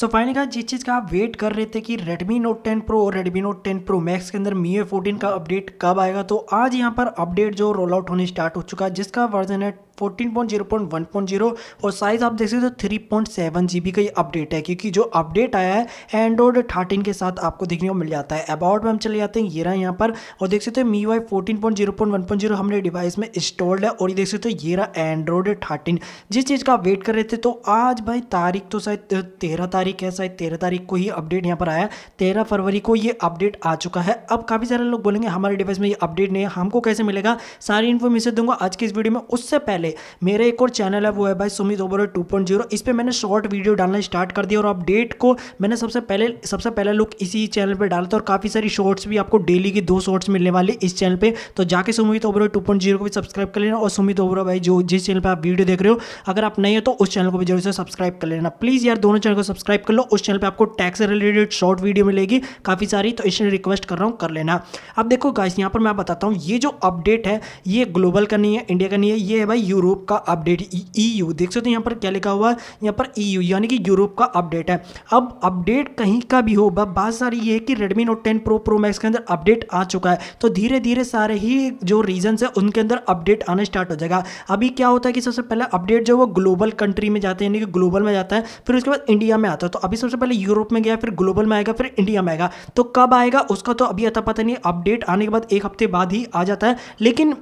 so finally का जिस चीज़ का आप वेट कर रहे थे कि Redmi Note 10 Pro और Redmi Note 10 Pro Max के अंदर MIUI 14 का अपडेट कब आएगा तो आज यहाँ पर अपडेट जो रोल आउट होने स्टार्ट हो चुका है जिसका वर्जन है fourteen point zero point one point zero और साइज़ आप देख सकते हो three point seven G B का ये अपडेट है क्योंकि जो अपडेट आया है एंड्रॉइड थर्टीन के साथ आपको देखने को मिल जाता है अबाउट में हम चले जाते हैं ये रहा यहाँ पर और देख सकते हो MIUI fourteen point zero point one point zero हमारे डिवाइस में इंस्टॉल्ड है और ये देख सकते हो ये रहा एंड्रॉइड थर्टीन जिस चीज़ का वेट कर रहे थे तो आज भाई तारीख तो शायद तेरह तारीख है शायद तेरह तारीख को ही अपडेट यहाँ पर आया तेरह फरवरी को ये अपडेट आ चुका है अब काफ़ी सारे लोग बोलेंगे हमारे डिवाइस में ये अपडेट नहीं है हमको कैसे मिलेगा सारी इन्फॉर्मेशन दूंगा आज की इस वीडियो में उससे पहले पहले मेरा एक और चैनल है वो है भाई सुमित ओबर टू पॉइंट जीरो इस पर मैंने शॉर्ट वीडियो डालना स्टार्ट कर दिया और अपडेट को मैंने सबसे पहले सबसे पहला लुक इसी चैनल पर डाला था और काफ़ी सारी शॉर्ट्स भी आपको डेली की दो शॉर्ट्स मिलने वाले इस चैनल पर तो जाके सुमित ओबर टू पॉइंट जीरो को भी सब्सक्राइब कर लेना और सुमित ओबर भाई जो जिस चैनल पर आप वीडियो देख रहे हो अगर आप नहीं हो तो उस चैनल को भी जरूर से सब्सक्राइब कर लेना प्लीज़ यार दोनों चैनल को सब्सक्राइब कर लो उस चैनल पर आपको टैक्स रिलेटेड शॉर्ट वीडियो मिलेगी काफ़ी सारी तो इसलिए रिक्वेस्ट कर रहा हूँ कर लेना अब देखो गाइस यहाँ पर मैं बताता हूँ ये जो अपडेट है ये ग्लोबल का नहीं है इंडिया का नहीं है ये है भाई यूरोप का अपडेट ई यू e देख सकते हो यहाँ पर क्या लिखा हुआ है यहाँ पर ई e यू यानी कि यूरोप का अपडेट है अब अपडेट कहीं का भी हो बात सारी ये है कि Redmi Note ten Pro Pro Max के अंदर अपडेट आ चुका है तो धीरे धीरे सारे ही जो रीजन है उनके अंदर अपडेट आना स्टार्ट हो जाएगा अभी क्या होता है कि सबसे पहले अपडेट जो वो ग्लोबल कंट्री में जाते हैं यानी कि ग्लोबल में जाता है फिर उसके बाद इंडिया में आता है तो अभी सबसे पहले यूरोप में गया फिर ग्लोबल में आएगा फिर इंडिया में आएगा तो कब आएगा उसका तो अभी अता पता नहीं अपडेट आने के बाद एक हफ्ते बाद ही आ जाता है लेकिन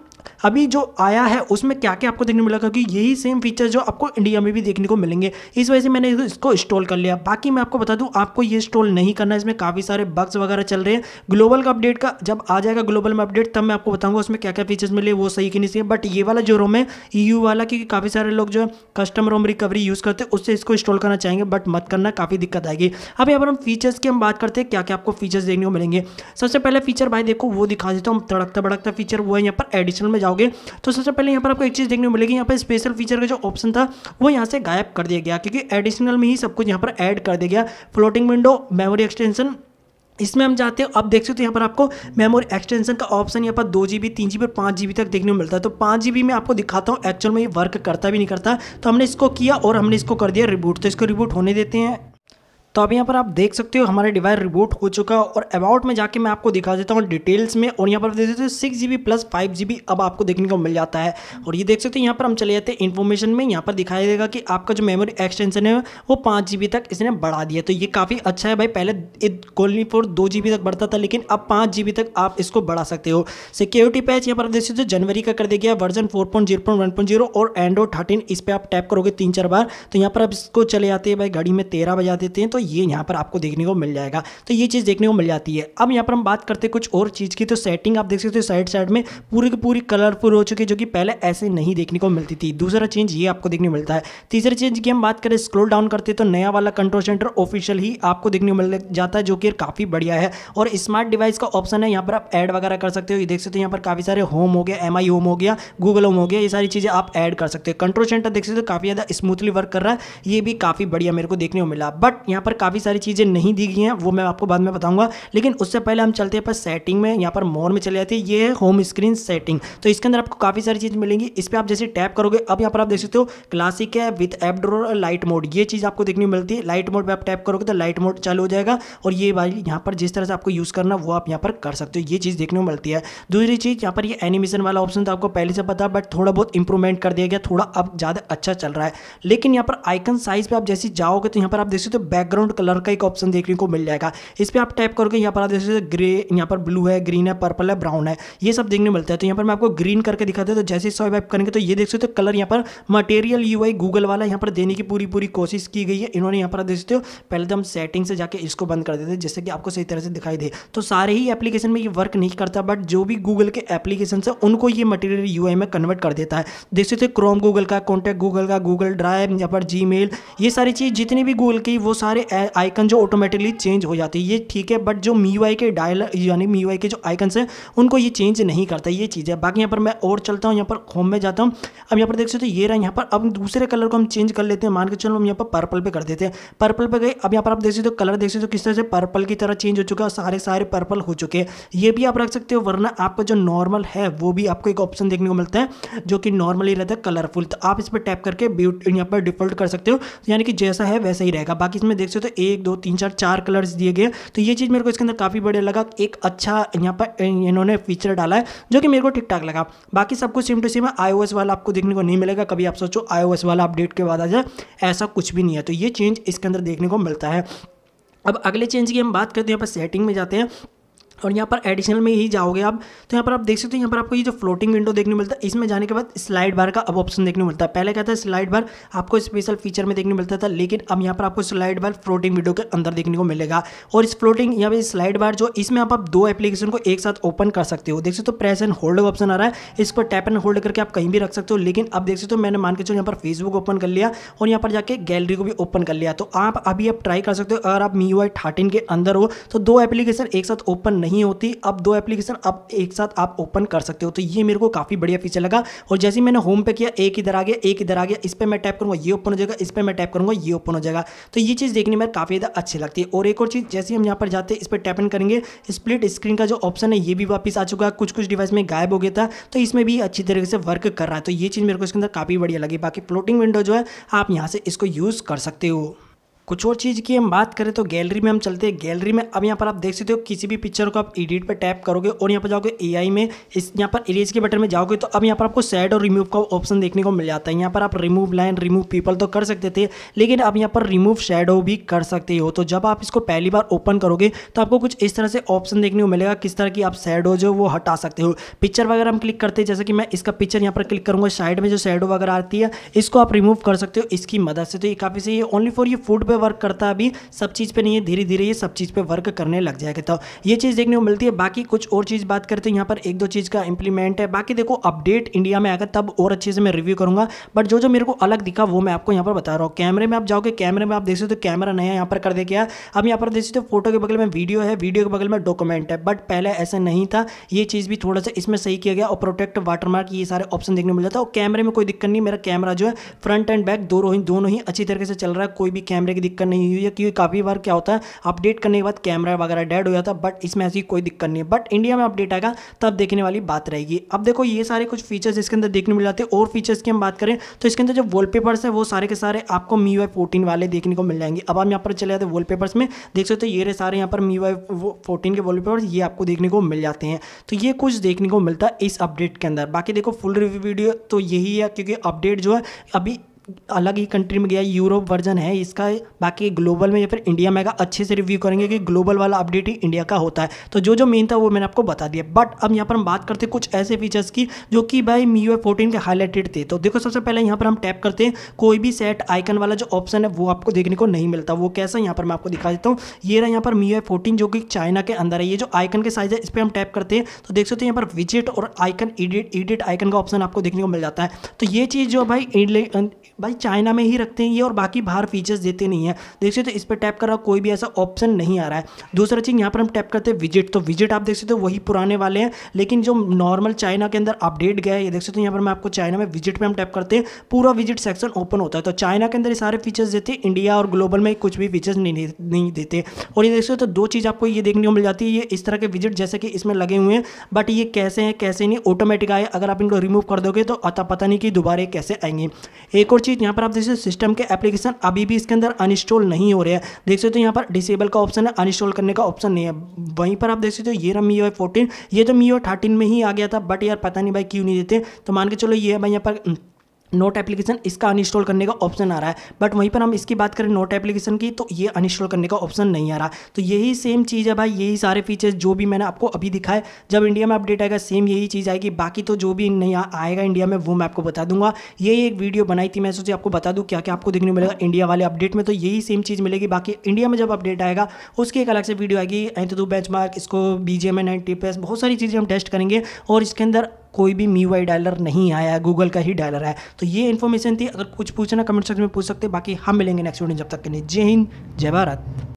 अभी जो आया है उसमें क्या क्या आपको देखने को मिला क्योंकि यही सेम फीचर जो आपको इंडिया में भी देखने को मिलेंगे इस वजह से मैंने इसको इंस्टॉल कर लिया बाकी मैं आपको बता दूँ आपको ये इंस्टॉल नहीं करना इसमें काफ़ी सारे बग्स वगैरह चल रहे हैं ग्लोबल का अपडेट का जब आ जाएगा ग्लोबल में अपडेट तब मैं आपको बताऊँगा उसमें क्या क्या फीचर्स मिले वो सही कि नहीं सही बट ये वाला जो रोम है ई e वाला क्योंकि काफ़ी सारे लोग जो है कस्टम रोम रिकवरी यूज़ करते हैं उससे इसको इंस्टॉल करना चाहेंगे बट मत करना काफ़ी दिक्कत आएगी अब यहाँ पर हम फीचर्स की हम बात करते हैं क्या क्या आपको फीचर्स देखने को मिलेंगे सबसे पहले फीचर भाई देखो वो दिखा देता हूँ तड़कता बड़कता फीचर वो है यहाँ पर एडिशनल में जाओगे तो सबसे पहले यहाँ पर आपको एक चीज़ देखने को मिलेगी यहाँ पर स्पेशल फीचर का जो ऑप्शन था वो यहाँ से गायब कर दिया गया क्योंकि एडिशनल में ही सब कुछ यहाँ पर ऐड कर दिया गया फ्लोटिंग विंडो मेमोरी एक्सटेंशन इसमें हम जाते हैं अब देख सकते हो यहाँ पर आपको मेमोरी एक्सटेंशन का ऑप्शन यहाँ पर दो जी बी तीन जी बी और पाँच जी बी तक देखने को मिलता है तो पाँच जी बी मैं आपको दिखाता हूँ एक्चुअल में ये वर्क करता भी नहीं करता तो हमने इसको किया और हमने इसको कर दिया रिबूट तो इसको रिबूट होने देते हैं तो अब यहाँ पर आप देख सकते हो हमारे डिवाइस रिबूट हो चुका है और अबाउट में जाके मैं आपको दिखा देता हूँ डिटेल्स में और यहाँ पर देख सकते हो six G plus five G अब आपको देखने को मिल जाता है और ये देख सकते हो यहाँ पर हम चले जाते हैं इन्फॉर्मेशन में यहाँ पर दिखाई देगा कि आपका जो मेमोरी एक्सटेंशन है वो पाँच जी तक इसने बढ़ा दिया तो ये काफ़ी अच्छा है भाई पहले गोलनी फोर दो जी तक बढ़ता था लेकिन अब पाँच जी तक आप इसको बढ़ा सकते हो सिक्योरिटी पैच यहाँ पर आप देख सकते हो जनवरी का कर दिया गया version four point zero point one point zero और एंड्रॉड थर्टीन इस पर आप टैप करोगे तीन चार बार तो यहाँ पर आप इसको चले जाते हैं भाई घड़ी में तेरह बजा देते हैं तो ये यहाँ पर आपको देखने को मिल जाएगा तो ये चीज़ देखने को मिल जाती है अब यहाँ पर हम बात करते हैं कुछ और चीज़ की तो सेटिंग आप देख सकते हो साइड साइड में पूरी की पूरी कलरफुल हो चुकी है जो कि पहले ऐसे नहीं देखने को मिलती थी दूसरा चेंज ये आपको देखने को मिलता है तीसरी चेंज की हम बात करें स्क्रोल डाउन करते तो नया वाला कंट्रोल सेंटर ऑफिशियल ही आपको देखने को मिल जाता है जो कि काफ़ी बढ़िया है और स्मार्ट डिवाइस का ऑप्शन है यहाँ पर आप ऐड वगैरह कर सकते हो ये देख सकते हो यहाँ पर काफ़ी सारे होम हो गया एम होम हो गया गूगल होम हो गया ये सारी चीज़ें आप ऐड कर सकते हो कंट्रोल सेंटर देख सकते हो काफ़ी ज़्यादा स्मूथली वर्क कर रहा है ये भी काफ़ी बढ़िया मेरे को देखने को मिला बट यहाँ पर पर काफ़ी सारी चीज़ें नहीं दी गई हैं वो मैं आपको बाद में बताऊंगा लेकिन उससे पहले हम चलते हैं पर सेटिंग में यहाँ पर मोर में चले जाते हैं ये है होम स्क्रीन सेटिंग तो इसके अंदर आपको काफ़ी सारी चीज़ मिलेंगी इस पर आप जैसे टैप करोगे अब यहाँ पर आप देख सकते हो क्लासिक है with app drawer light mode ये चीज़ आपको देखने मिलती है लाइट मोड पर आप टैप करोगे तो लाइट मोड चालू हो जाएगा और ये भाई यहाँ पर जिस तरह से आपको यूज़ करना वो आप यहाँ पर कर सकते हो ये चीज़ देखने को मिलती है दूसरी चीज़ यहाँ पर ये एनिमेशन वाला ऑप्शन तो आपको पहले से पता बट थोड़ा बहुत इंप्रूवमेंट कर दिया गया थोड़ा अब ज़्यादा अच्छा चल रहा है लेकिन यहाँ पर आइकन साइज़ पर आप जैसे जाओगे तो यहाँ पर आप देख सकते हो बैकग्राउंड बैकग्राउंड कलर का एक ऑप्शन देखने को मिल जाएगा इस पर आप टाइप करोगे यहाँ पर आप जैसे ग्रे यहाँ पर ब्लू है ग्रीन है पर्पल है ब्राउन है ये सब देखने मिलता है तो यहाँ पर मैं आपको ग्रीन करके दिखाता हूँ तो जैसे स्वाइप करेंगे तो ये देख सकते हो कलर यहाँ पर मटेरियल यू गूगल वाला यहाँ पर देने की पूरी पूरी कोशिश की गई है इन्होंने यहाँ पर देख सकते हो पहले तो हम सेटिंग से जाके इसको बंद कर देते हैं जैसे कि आपको सही तरह से दिखाई दे तो सारे ही एप्लीकेशन में ये वर्क नहीं करता बट जो भी गूगल के एप्लीकेशन है उनको ये मटेरियल यू में कन्वर्ट कर देता है देख सकते क्रोम गूगल का कॉन्टैक्ट गूगल का गूगल ड्राइव यहाँ पर जी ये सारी चीज़ जितनी भी गूगल की वो सारे आइकन जो ऑटोमेटिकली चेंज हो जाती है ये ठीक है बट जो मी वाई के डायल यानी मी वाई के जो आइकन्स हैं उनको ये चेंज नहीं करता ये चीज़ है बाकी यहाँ पर मैं और चलता हूँ यहाँ पर होम में जाता हूँ अब यहाँ पर देख सकते हो ये रहा यहाँ पर अब दूसरे कलर को हम चेंज कर लेते हैं मान के चलो हम यहाँ पर पर्पल पर कर देते हैं पर्पल पर गए अब यहाँ पर आप देख सकते हो कलर देख सकते हो किस तरह से पर्पल की तरह चेंज हो चुका है सारे सारे पर्पल हो चुके हैं ये भी आप रख सकते हो वरना आपका जो नॉर्मल है वो भी आपको एक ऑप्शन देखने को मिलता है जो कि नॉर्मल ही रहता है कलरफुल तो आप इस पर टैप करके ब्यूट यहाँ पर डिफॉल्ट कर सकते हो यानी कि जैसा है वैसा ही रहेगा बाकी इसमें देख सकते तो एक दो तीन चार चार कलर्स दिए गए तो ये चीज़ मेरे को इसके अंदर काफ़ी बढ़िया लगा एक अच्छा यहाँ पर इन्होंने फीचर डाला है जो कि मेरे को ठीक ठाक लगा बाकी सब कुछ सेम टू सेम है आई वाला आपको देखने को नहीं मिलेगा कभी आप सोचो आई वाला अपडेट के बाद आ जाए ऐसा कुछ भी नहीं है तो ये चेंज इसके अंदर देखने को मिलता है अब अगले चेंज की हम बात करते हैं यहाँ पर सेटिंग में जाते हैं और यहाँ पर एडिशनल में ही जाओगे आप तो यहाँ पर आप देख सकते हो यहाँ पर आपको ये जो फ्लोटिंग विंडो देखने मिलता है इसमें जाने के बाद स्लाइड बार का अब ऑप्शन देखने मिलता है पहले क्या था स्लाइड बार आपको स्पेशल फीचर में देखने मिलता था लेकिन अब यहाँ पर आपको स्लाइड बार फ्लोटिंग विंडो के अंदर देखने को मिलेगा और इस फ्लोटिंग यहाँ पर स्लाइड बार जो इसमें आप, आप दो एप्लीकेशन को एक साथ ओपन कर सकते हो देख सकते हो प्रेस एंड होल्ड का ऑप्शन आ रहा है इस पर टैप एंड होल्ड करके आप कहीं भी रख सकते हो लेकिन अब देख सकते हो मैंने मान के चलो यहाँ पर फेसबुक ओपन कर लिया और यहाँ पर जाकर गैलरी को भी ओपन कर लिया तो आप अभी आप ट्राई कर सकते हो अगर आप मी यू के अंदर हो तो दो एप्लीकेशन एक साथ ओपन नहीं होती अब दो एप्लीकेशन अब एक साथ आप ओपन कर सकते हो तो ये मेरे को काफ़ी बढ़िया फीचर लगा और जैसे मैंने होम पे किया एक इधर आ गया एक इधर आ गया इस पर मैं टैप करूँगा ये ओपन हो जाएगा इस पर मैं टैप करूँगा ये ओपन हो जाएगा तो ये चीज़ देखने में काफ़ी ज़्यादा अच्छी लगती है और एक और चीज़ जैसे हम यहाँ पर जाते हैं इस पर टैप इन करेंगे स्प्लिट स्क्रीन का जो ऑप्शन है ये भी वापस आ चुका है कुछ कुछ डिवाइस में गायब हो गया था तो इसमें भी अच्छी तरीके से वर्क कर रहा है तो ये चीज़ मेरे को इसके अंदर काफ़ी बढ़िया लगी बाकी फ्लोटिंग विंडो जो है आप यहाँ से इसको यूज़ कर सकते हो कुछ और चीज़ की हम बात करें तो गैलरी में हम चलते हैं गैलरी में अब यहाँ पर आप देख सकते हो किसी भी पिक्चर को आप एडिट पर टैप करोगे और यहाँ पर जाओगे एआई में इस यहाँ पर इरेज के बटन में जाओगे तो अब यहाँ पर आपको सैड और रिमूव का ऑप्शन देखने को मिल जाता है यहाँ पर आप रिमूव लाइन रिमूव पीपल तो कर सकते थे लेकिन अब यहाँ पर रिमूव शेडो भी कर सकते हो तो जब आप इसको पहली बार ओपन करोगे तो आपको कुछ इस तरह से ऑप्शन देखने को मिलेगा किस तरह की आप शेडो जो वो हटा सकते हो पिक्चर वगैरह हम क्लिक करते हैं जैसे कि मैं इसका पिक्चर यहाँ पर क्लिक करूँगा साइड में जो शेडो वगैरह आती है इसको आप रिमूव कर सकते हो इसकी मदद से तो ये काफ़ी सही है ओनली फॉर यू फूड पे वर्क करता है अभी सब चीज़ पे नहीं है धीरे धीरे ये सब चीज़ पे वर्क करने लग जाएगा तो ये चीज़ देखने को मिलती है बाकी कुछ और चीज़ बात करते हैं यहाँ पर एक दो चीज़ का इंप्लीमेंट है बाकी देखो अपडेट इंडिया में आएगा तब और अच्छे से मैं रिव्यू करूँगा बट जो जो मेरे को अलग दिखा वो मैं आपको यहाँ पर बता रहा हूँ कैमरे में आप जाओगे कैमरे में आप देख सकते हो कैमरा नया यहाँ पर कर दे गया अब यहाँ पर देख सकते हो फोटो के बगल में वीडियो है वीडियो के बगल में डॉक्यूमेंट है बट पहले ऐसा नहीं था ये चीज़ भी थोड़ा सा इसमें सही किया गया और प्रोटेक्ट वाटरमार्क ये सारे ऑप्शन देखने को मिल जाता है और कैमरे में कोई दिक्कत नहीं मेरा कैमरा जो है फ्रंट एंड बैक दोनों ही दोनों ही अच्छी तरीके से चल रहा है कोई भी कैमरे की दिक्कत नहीं हुई है क्योंकि काफ़ी बार क्या होता है अपडेट करने के बाद कैमरा वगैरह डेड हो जाता है बट इसमें ऐसी कोई दिक्कत नहीं है बट इंडिया में अपडेट आएगा तब देखने वाली बात रहेगी अब देखो ये सारे कुछ फीचर्स इसके अंदर देखने मिल जाते हैं और फीचर्स की हम बात करें तो इसके अंदर जो वॉलपेपर्स है वो सारे के सारे आपको मी वाई फोर्टीन वाले देखने को मिल जाएंगे अब हम यहाँ पर चले जाते हैं वॉलपेपर्स में देख सकते हो ये रहे सारे यहाँ पर मी वाई फोर्टीन के पेपर्स ये आपको देखने को मिल जाते हैं तो ये कुछ देखने को मिलता है इस अपडेट के अंदर बाकी देखो फुल रिव्यू वीडियो तो यही है क्योंकि अपडेट जो है अभी अलग ही कंट्री में गया यूरोप वर्जन है इसका बाकी ग्लोबल में या फिर इंडिया में का अच्छे से रिव्यू करेंगे कि ग्लोबल वाला अपडेट ही इंडिया का होता है तो जो जो मेन था वो मैंने आपको बता दिया बट अब यहाँ पर हम बात करते हैं कुछ ऐसे फीचर्स की जो कि भाई मी यू फोर्टीन के हाईलाइटेड थे तो देखो सबसे पहले यहाँ पर हम टैप करते हैं कोई भी सेट आइकन वाला जो ऑप्शन है वो आपको देखने को नहीं मिलता वो कैसा यहाँ पर मैं आपको दिखा देता हूँ ये रहा यहाँ पर मी यू फोर्टीन जो कि चाइना के अंदर है ये जो आइकन के साइज है इस पर हम टैप करते हैं तो देख सकते हैं यहाँ पर विजिट और आइकन एडिट एडिट आइकन का ऑप्शन आपको देखने को मिल जाता है तो ये चीज़ जो भाई भाई चाइना में ही रखते हैं ये और बाकी बाहर फीचर्स देते नहीं है देख सकते हो इस पर टैप कर रहा कोई भी ऐसा ऑप्शन नहीं आ रहा है दूसरा चीज़ यहाँ पर हम टैप करते हैं विजिट तो विजिट आप देख सकते हो वही पुराने वाले हैं लेकिन जो नॉर्मल चाइना के अंदर अपडेट गया है ये देख सकते हो यहाँ पर मैं आपको चाइना में विजिट पर हम टैप करते हैं पूरा विजिट सेक्शन ओपन होता है तो चाइना के अंदर ये सारे फीचर्स देते हैं इंडिया और ग्लोबल में कुछ भी फीचर्स नहीं नहीं देते और ये देख सकते हो तो दो चीज़ आपको ये देखने को मिल जाती है ये इस तरह के विजिट जैसे कि इसमें लगे हुए हैं बट ये कैसे हैं कैसे नहीं ऑटोमेटिक आए अगर आप इनको रिमूव कर दोगे तो अता पता नहीं कि दोबारा कैसे आएंगे एक और चीज़ यहाँ पर आप देख सकते सिस्टम के एप्लीकेशन अभी भी इसके अंदर अनस्टॉल नहीं हो रहे हैं देख सकते हो यहाँ पर डिसेबल का ऑप्शन है अनस्टॉल करने का ऑप्शन नहीं है वहीं पर आप देख सकते हो ये रहा मी ओ फोर्टीन ये तो मी ओ थर्टीन में ही आ गया था बट यार पता नहीं भाई क्यों नहीं देते तो मान के चलो ये भाई यहाँ पर नोट एप्लीकेशन इसका अनइंस्टॉल करने का ऑप्शन आ रहा है बट वहीं पर हम इसकी बात करें नोट एप्लीकेशन की तो ये अनइंस्टॉल करने का ऑप्शन नहीं आ रहा तो यही सेम चीज़ है भाई यही सारे फीचर्स जो भी मैंने आपको अभी दिखाए जब इंडिया में अपडेट आएगा सेम यही चीज़ आएगी बाकी तो जो भी नहीं आएगा इंडिया में वो मैं आपको बता दूंगा यही एक वीडियो बनाई थी मैं सोचिए आपको बता दूँ क्या क्या आपको देखने मिलेगा इंडिया वाले अपडेट में तो यही सेम चीज़ मिलेगी बाकी इंडिया में जब अपडेट आएगा उसकी एक अलग से वीडियो आएगी दू बेंच इसको बी जी टी बहुत सारी चीज़ें हम टेस्ट करेंगे और इसके अंदर कोई भी मी वाई डायलर नहीं आया गूगल का ही डायलर है तो ये इन्फॉर्मेशन थी अगर कुछ पूछना कमेंट सेक्शन में पूछ सकते बाकी हम मिलेंगे नेक्स्ट वीडियो जब तक के लिए जय हिंद जय भारत